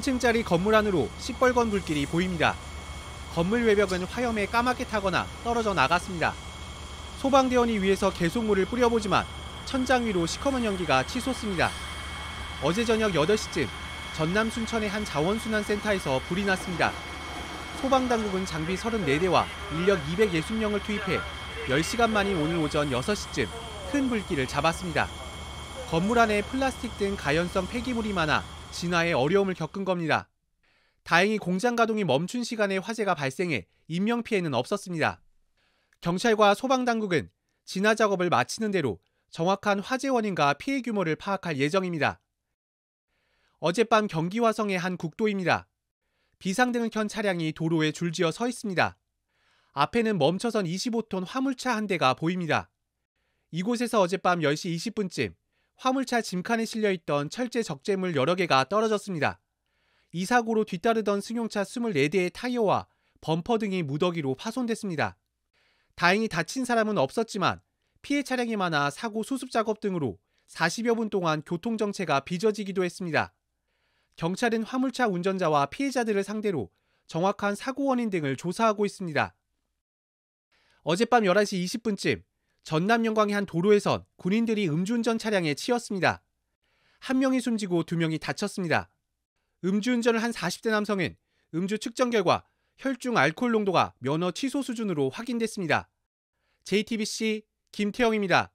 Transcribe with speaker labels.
Speaker 1: 3층짜리 건물 안으로 시뻘건 불길이 보입니다. 건물 외벽은 화염에 까맣게 타거나 떨어져 나갔습니다. 소방대원이 위에서 계속 물을 뿌려보지만 천장 위로 시커먼 연기가 치솟습니다. 어제 저녁 8시쯤 전남 순천의 한 자원순환센터에서 불이 났습니다. 소방당국은 장비 34대와 인력 260명을 투입해 10시간 만인 오늘 오전 6시쯤 큰 불길을 잡았습니다. 건물 안에 플라스틱 등 가연성 폐기물이 많아 진화에 어려움을 겪은 겁니다. 다행히 공장 가동이 멈춘 시간에 화재가 발생해 인명 피해는 없었습니다. 경찰과 소방 당국은 진화 작업을 마치는 대로 정확한 화재 원인과 피해 규모를 파악할 예정입니다. 어젯밤 경기 화성의 한 국도입니다. 비상등을 켠 차량이 도로에 줄지어 서 있습니다. 앞에는 멈춰선 25톤 화물차 한 대가 보입니다. 이곳에서 어젯밤 10시 20분쯤 화물차 짐칸에 실려있던 철제 적재물 여러 개가 떨어졌습니다. 이 사고로 뒤따르던 승용차 24대의 타이어와 범퍼 등이 무더기로 파손됐습니다. 다행히 다친 사람은 없었지만 피해 차량이 많아 사고 수습 작업 등으로 40여 분 동안 교통 정체가 빚어지기도 했습니다. 경찰은 화물차 운전자와 피해자들을 상대로 정확한 사고 원인 등을 조사하고 있습니다. 어젯밤 11시 20분쯤 전남 영광의 한 도로에선 군인들이 음주운전 차량에 치였습니다. 한 명이 숨지고 두 명이 다쳤습니다. 음주운전을 한 40대 남성은 음주 측정 결과 혈중 알코올 농도가 면허 취소 수준으로 확인됐습니다. JTBC 김태영입니다.